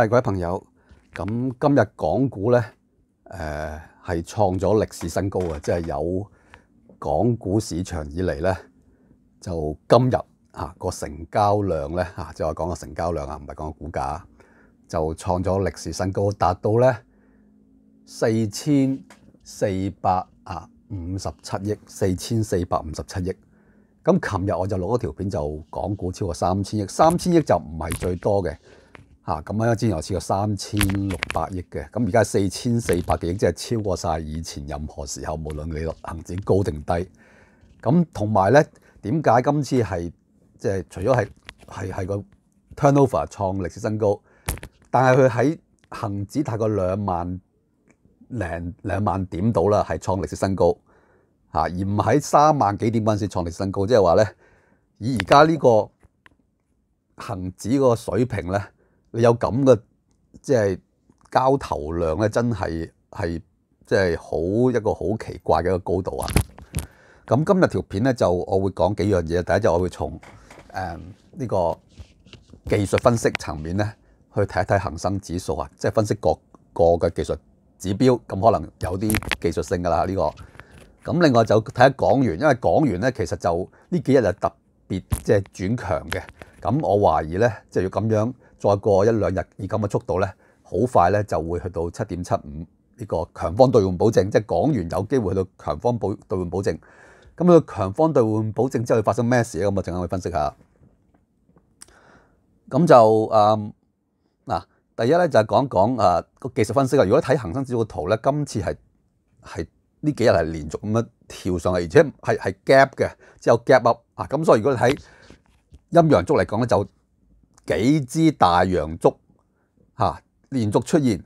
系，各位朋友，咁今日港股咧，诶系创咗历史新高啊！即系有港股市场以嚟咧，就今日啊个成交量咧，啊即系我讲个成交量啊，唔系讲个股价，就创咗历史新高，达到咧四千四百啊五十七亿，四千四百五十七亿。咁琴日我就攞咗条片，就港股超过三千亿，三千亿就唔系最多嘅。嚇咁啊！之前我試過三千六百億嘅，咁而家四千四百嘅已經即係超過晒以前任何時候，無論你個恆指高定低。咁同埋咧，點解今次係即係除咗係係係個 turnover 創歷史新高，但係佢喺恒指大概兩萬零兩萬點到啦，係創歷史新高嚇，而唔喺三萬幾點嗰陣時創歷史新高，即係話咧，以而家呢個恒指個水平咧。你有咁嘅即系交投量咧，真係係即係好一個好奇怪嘅一個高度啊！咁今日條片咧就我會講幾樣嘢。第一就我會從誒呢個技術分析層面咧去睇一睇恒生指數啊，即係分析各個嘅技術指標。咁可能有啲技術性噶啦呢個。咁另外就睇下港元，因為港元咧其實就呢幾日就特別即係轉強嘅。咁我懷疑咧，即係要咁樣。再過一兩日，以咁嘅速度咧，好快咧就會去到七點七五呢個強方兑換保證，即係講完有機會去到強方保兑換保證。咁到強方兑換保證之後發生咩事咧？咁我陣間去分析下。咁就嗯嗱，第一咧就係講講誒個技術分析啊。如果睇恒生指數嘅圖咧，今次係係呢幾日係連續咁樣跳上嚟，而且係係 gap 嘅，之係 gap up 啊。咁所以如果你睇陰陽足嚟講咧，就幾支大洋足嚇連續出現，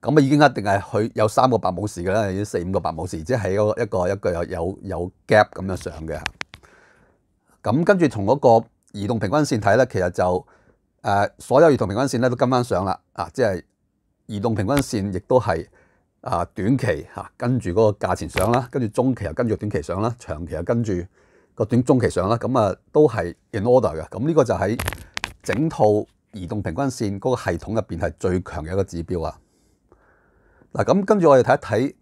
咁啊已經一定係佢有三個百冇事嘅啦，有四五個百冇事，即係一個一個有有有 gap 咁樣上嘅。咁跟住從嗰個移動平均線睇咧，其實就誒所有移動平均線咧都今晚上啦啊！即係移動平均線亦都係啊短期嚇跟住嗰個價錢上啦，跟住中期又跟住短期上啦，長期又跟住個短中期上啦，咁啊都係 in order 嘅。咁呢個就喺整套移動平均線嗰個系統入邊係最強嘅一個指標啊！嗱咁，跟住我哋睇一睇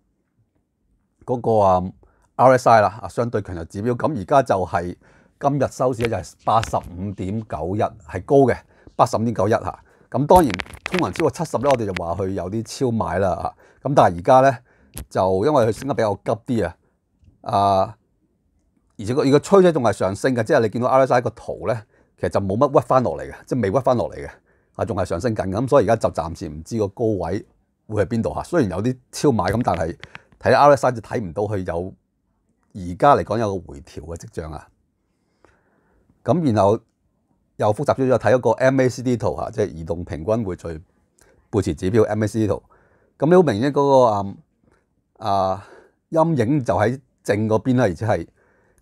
嗰個啊 RSI 啦，啊相對強弱指標。咁而家就係今日收市咧，就係八十五點九一，係高嘅八十五點九一嚇。咁當然，通常超過七十咧，我哋就話佢有啲超買啦嚇。咁但係而家咧，就因為佢升得比較急啲啊，啊而且個而個趨勢仲係上升嘅，即係你見到 RSI 個圖咧。其實就冇乜屈翻落嚟嘅，即係未屈翻落嚟嘅，啊仲係上升緊咁，所以而家就暫時唔知個高位會喺邊度嚇。雖然有啲超買咁，但係睇 RSI 就睇唔到佢有而家嚟講有個回調嘅跡象啊。咁然後又複雜咗，又睇一個 MACD 圖嚇，即係移動平均會聚背持指標 MACD 圖。咁你好明顯嗰個啊啊陰影就喺正嗰邊啦，而且係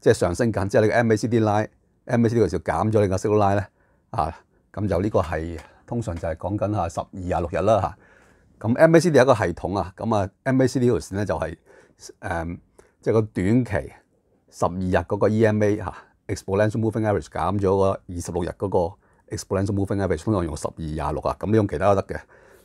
即係上升緊，即係你個 MACD line。m a c 呢條線減咗你個 signal i n e 咧，啊，咁就呢個係通常就係講緊嚇十二廿六日啦嚇。咁 m a c 呢一個系統啊，咁啊 m a c 呢條線咧就係誒，即係個短期十二日嗰個 EMA 嚇，exponential moving average 減咗個二十六日嗰個 exponential moving average，通常用十二廿六啊，咁你用其他都得嘅。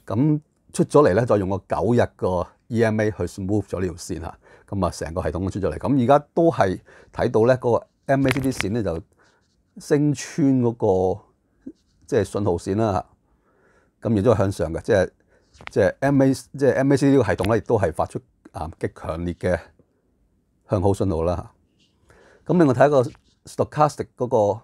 咁出咗嚟咧，再用個九日個 EMA 去 smooth 咗呢條線嚇，咁啊成個系統出咗嚟。咁而家都係睇到咧嗰個 MACD 啲線咧就。升穿嗰個即係信號線啦，咁亦都係向上嘅，即係即係 M A 即係 M A C 呢個系統咧，亦都係發出啊極強烈嘅向好信號啦。咁另外睇一個 stochastic 嗰個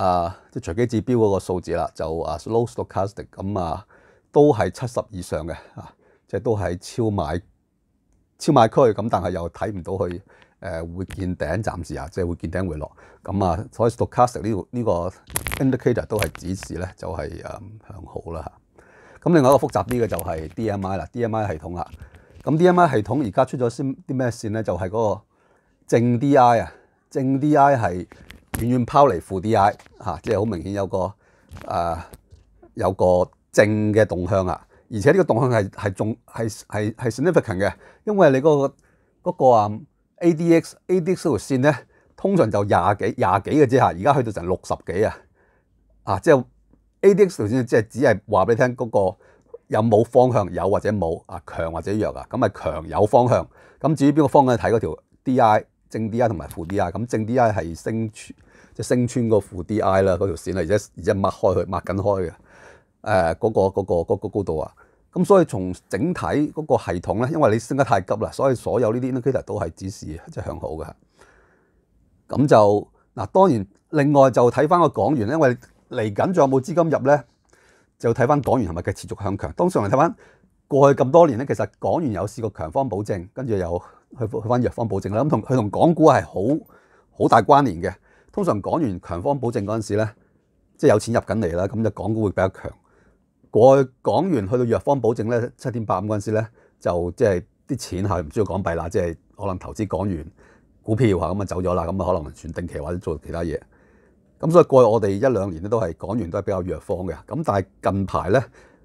啊即係隨機指標嗰個數字啦，就啊 slow stochastic 咁啊都係七十以上嘅啊，即係都係超買超買區，咁但係又睇唔到佢。誒會見頂，暫時啊，即係會見頂回落咁啊。所以 stockastic 呢呢個 indicator 都係指示咧，就係誒向好啦嚇。咁另外一個複雜啲嘅就係 DMI 啦，DMI 系統啦。咁 DMI 系統而家出咗先啲咩線咧，就係嗰個正 DI 啊，正 DI 係遠遠拋離負 DI 嚇，即係好明顯有個誒有個正嘅動向啊。而且呢個動向係係仲係係係 significant 嘅，因為你嗰個嗰個啊。ADX、ADX 條線咧，通常就廿幾、廿幾嘅之下，而家去到成六十幾啊！啊，即系 ADX 條線，即係只係話俾你聽嗰個有冇方向，有或者冇啊，強或者弱啊。咁啊，強有方向。咁至於邊個方向睇嗰條 DI 正 DI 同埋負 DI，咁正 DI 係升穿，即系升穿個負 DI 啦，嗰條線啦，而且而且擘開佢，擘緊開嘅。誒，嗰個嗰個嗰個高度啊！咁所以從整體嗰個系統咧，因為你升得太急啦，所以所有呢啲 indicator 都係指示即係向好嘅。咁就嗱，當然另外就睇翻個港元，因為嚟緊仲有冇資金入咧，就睇翻港元係咪繼續持續向強。通常嚟睇翻過去咁多年咧，其實港元有試過強方保證，跟住又去 去翻弱方保證啦。咁同佢同港股係好好大關聯嘅。通常港元強方保證嗰陣時咧，即係有錢入緊嚟啦，咁就港股會比較強。過港元去到弱方保證咧七點八五嗰陣時咧，就即係啲錢係唔需要港幣啦，即係可能投資港元股票嚇咁啊走咗啦，咁啊可能存定期或者做其他嘢。咁所以過我哋一兩年咧都係港元都係比較弱方嘅。咁但係近排咧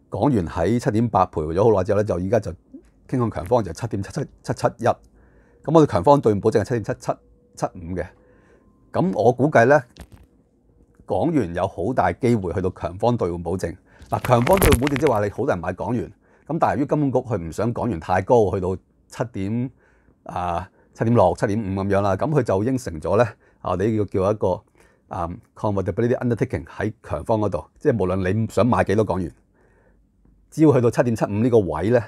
港元喺七點八倍咗好耐之後咧，就依家就傾向強方，就七點七七七七一。咁我哋強方兑換保證係七點七七七五嘅。咁我估計咧港元有好大機會去到強方兑換保證。嗱，強方對唔會即係話你好多人買港元，咁但係於金管局佢唔想港元太高，去到七點啊七點六、七點五咁樣啦，咁佢就應承咗咧啊！你要叫一個啊抗物，就俾呢啲 undertaking 喺強方嗰度，即係無論你想買幾多港元，只要去到七點七五呢個位咧，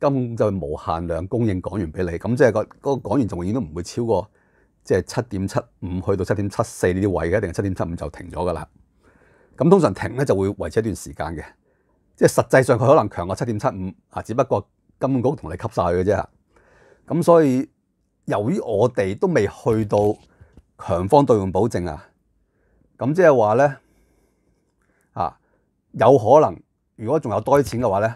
金就無限量供應港元俾你，咁即係個嗰個港元仲然都唔會超過即係七點七五，去到七點七四呢啲位嘅，一定係七點七五就停咗㗎啦。咁通常停咧就會維持一段時間嘅，即係實際上佢可能強過七點七五啊，只不過金管局同你吸晒佢嘅啫。咁所以由於我哋都未去到強方對換保證啊，咁即係話咧啊，有可能如果仲有多啲錢嘅話咧，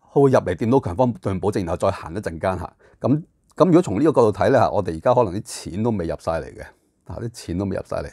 會入嚟掂到強方對換保證，然後再行一陣間嚇。咁咁如果從呢個角度睇咧，我哋而家可能啲錢都未入晒嚟嘅，啊啲錢都未入晒嚟。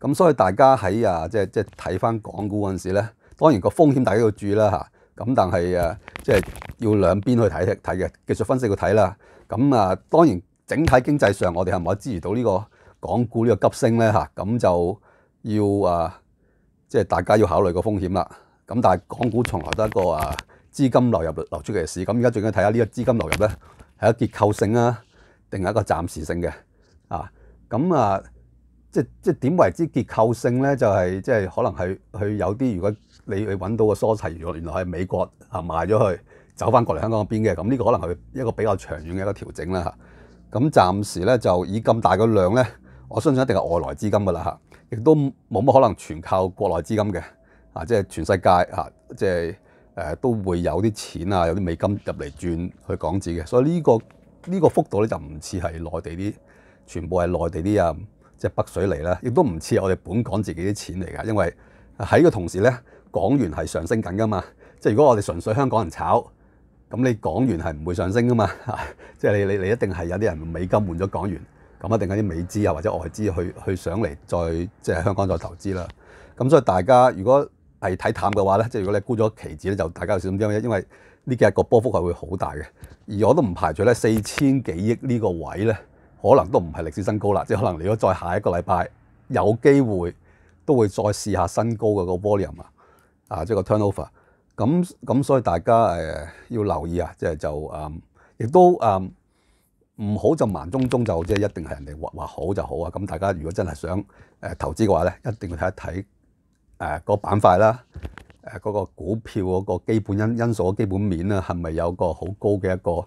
咁所以大家喺啊，即係即係睇翻港股嗰陣時咧，當然個風險大家要注意啦嚇。咁但係誒，即係要兩邊去睇睇嘅技術分析去睇啦。咁啊，當然整體經濟上，我哋係咪支持到呢個港股呢個急升咧嚇？咁就要啊，即係大家要考慮個風險啦。咁但係港股從來都一個啊資金流入流出嘅市。咁而家最緊要睇下呢個資金流入咧係一個結構性啊，定係一個暫時性嘅啊。咁啊。即即點為之結構性咧？就係即係可能係去有啲。如果你去揾到個疏齊，原來係美國啊賣咗去走翻過嚟香港邊嘅咁，呢個可能係一個比較長遠嘅一個調整啦嚇。咁暫時咧就以咁大嘅量咧，我相信一定係外來資金㗎啦嚇，亦都冇乜可能全靠國內資金嘅啊，即係全世界嚇，即係誒都會有啲錢啊，有啲美金入嚟轉去港紙嘅，所以呢個呢個幅度咧就唔似係內地啲全部係內地啲啊。即北水嚟啦，亦都唔似我哋本港自己啲錢嚟噶，因為喺個同時咧，港元係上升緊噶嘛。即如果我哋純粹香港人炒，咁你港元係唔會上升噶嘛。即你你你一定係有啲人美金換咗港元，咁一定啲美資啊或者外資去去上嚟再即香港再投資啦。咁所以大家如果係睇淡嘅話咧，即如果你沽咗期指咧，就大家小心啲因為呢幾日個波幅係會好大嘅。而我都唔排除咧四千幾億呢個位咧。可能都唔係歷史新高啦，即係可能如果再下一個禮拜，有機會都會再試下新高嘅個 volume 啊，啊，即係個 turnover。咁咁所以大家誒要留意啊，即係就誒，亦都誒唔好就盲中中就即係一定係人哋話話好就好啊。咁大家如果真係想誒投資嘅話咧，一定要睇一睇誒個板塊啦，誒嗰個股票嗰個基本因因素、嘅基本面啦，係咪有個好高嘅一個？